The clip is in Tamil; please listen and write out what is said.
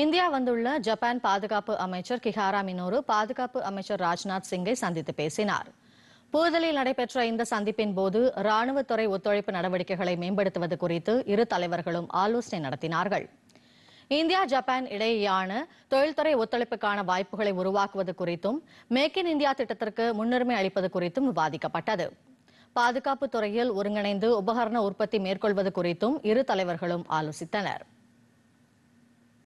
இந்தியா வந்துள்ள ஜப்பான் பாதுகாப்பு அமைச்சர் கிஹாரா மினோரு பாதுகாப்பு அமைச்சர் ராஜ்நாத் சிங்கை சந்தித்து பேசினார் புதுதில்லியில் நடைபெற்ற இந்த சந்திப்பின் போது ராணுவத்துறை ஒத்துழைப்பு நடவடிக்கைகளை மேம்படுத்துவது குறித்து இரு தலைவர்களும் ஆலோசனை நடத்தினார்கள் இந்தியா ஜப்பான் இடையேயான தொழில்துறை ஒத்துழைப்புக்கான வாய்ப்புகளை உருவாக்குவது குறித்தும் மேக் இன் இந்தியா திட்டத்திற்கு முன்னுரிமை அளிப்பது குறித்தும் விவாதிக்கப்பட்டது பாதுகாப்பு துறையில் ஒருங்கிணைந்து உபகரண உற்பத்தி மேற்கொள்வது குறித்தும் இரு தலைவர்களும் ஆலோசித்தனா்